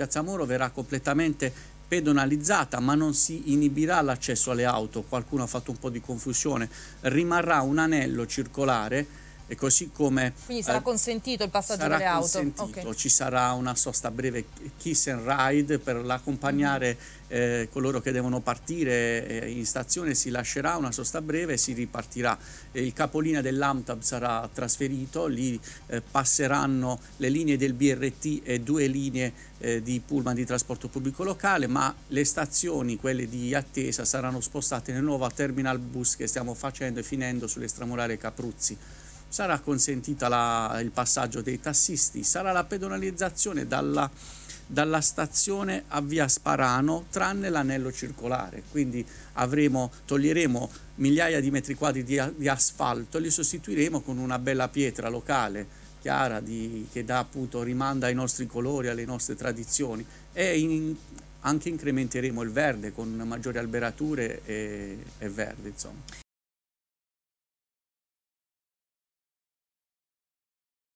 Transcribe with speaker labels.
Speaker 1: Piazza Muro verrà completamente pedonalizzata ma non si inibirà l'accesso alle auto, qualcuno ha fatto un po' di confusione, rimarrà un anello circolare e così come... Quindi sarà eh,
Speaker 2: consentito il passaggio delle auto? Sarà consentito, okay.
Speaker 1: ci sarà una sosta breve kiss and ride per accompagnare mm. eh, coloro che devono partire eh, in stazione, si lascerà una sosta breve e si ripartirà. Il capolinea dell'AMTAB sarà trasferito, lì eh, passeranno le linee del BRT e due linee eh, di pullman di trasporto pubblico locale, ma le stazioni, quelle di attesa, saranno spostate nel nuovo terminal bus che stiamo facendo e finendo sull'estramurale Capruzzi sarà consentita la, il passaggio dei tassisti, sarà la pedonalizzazione dalla, dalla stazione a via Sparano tranne l'anello circolare, quindi avremo, toglieremo migliaia di metri quadri di, di asfalto e li sostituiremo con una bella pietra locale chiara di, che dà appunto rimanda ai nostri colori, alle nostre tradizioni e in, anche incrementeremo il verde con maggiori alberature e, e verde insomma.